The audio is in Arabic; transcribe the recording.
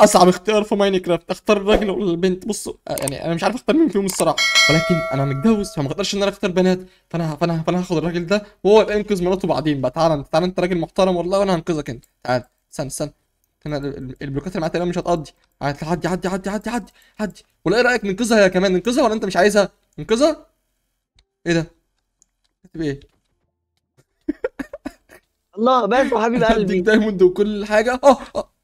اصعب اختيار في ماينكرافت اختار الراجل ولا البنت بصوا يعني انا مش عارف اختار مين فيهم الصراحه ولكن انا متجوز فما اقدرش ان انا اختار بنات فانا فانا فانا هاخد الراجل ده وهو يبقى ينقذ مراته بعدين بقى تعالى انت تعالى انت راجل محترم والله وانا هنقذك انت تعالى استنى استنى انا البلوكات اللي معايا تقريبا مش هتقضي عدي عدي عدي عدي عدي عدي عدي ولا ايه رايك ننقذها هي كمان ننقذها ولا انت مش عايزها ننقذها ايه ده كاتب ايه الله ماشي يا حبيب قلبي دايموند وكل حاجه اه, أه.